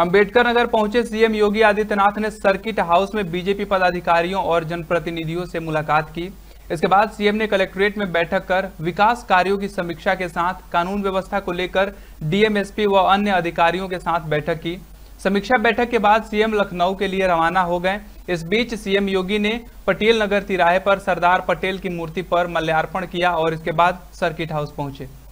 अंबेडकर नगर पहुंचे सीएम योगी आदित्यनाथ ने circuit house में बीजेपी पदाधिकारियों और जनप्रतिनिधियों से मुलाकात की इसके बाद सीएम ने कलेक्ट्रेट में बैठक कर विकास कार्यों की समीक्षा के साथ कानून व्यवस्था को लेकर डीएमएसपी व अन्य अधिकारियों के साथ बैठक की समीक्षा बैठक के बाद सीएम लखनऊ के लिए रवाना हो गए इस बीच सीएम योगी ने पटेल नगर तिराहे पर सरदार पटेल की मूर्ति पर मल्यार्पण किया और इसके बाद सर्किट हाउस पहुंचे